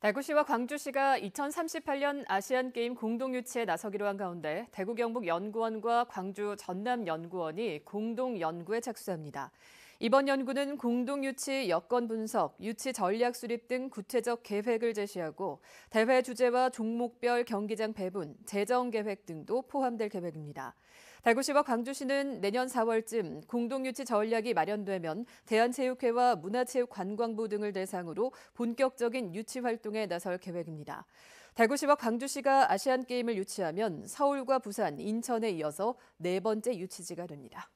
대구시와 광주시가 2038년 아시안게임 공동유치에 나서기로 한 가운데 대구경북연구원과 광주 전남연구원이 공동연구에 착수합니다. 이번 연구는 공동 유치 여건 분석, 유치 전략 수립 등 구체적 계획을 제시하고 대회 주제와 종목별 경기장 배분, 재정 계획 등도 포함될 계획입니다. 대구시와 광주시는 내년 4월쯤 공동 유치 전략이 마련되면 대한체육회와 문화체육관광부 등을 대상으로 본격적인 유치 활동에 나설 계획입니다. 대구시와 광주시가 아시안 게임을 유치하면 서울과 부산, 인천에 이어서 네 번째 유치지가 됩니다.